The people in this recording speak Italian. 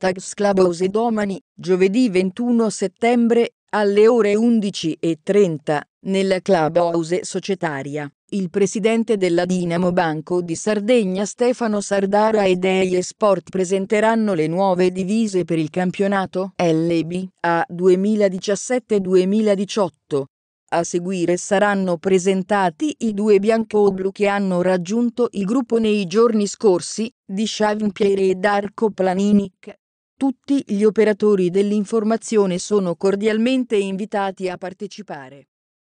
Tags Clubhouse domani, giovedì 21 settembre, alle ore 11.30, nella Clubhouse societaria. Il presidente della Dinamo Banco di Sardegna Stefano Sardara e Dei Sport presenteranno le nuove divise per il campionato LBA 2017-2018. A seguire saranno presentati i due bianco-blu che hanno raggiunto il gruppo nei giorni scorsi, di Pierre e Darko Planinic, tutti gli operatori dell'informazione sono cordialmente invitati a partecipare.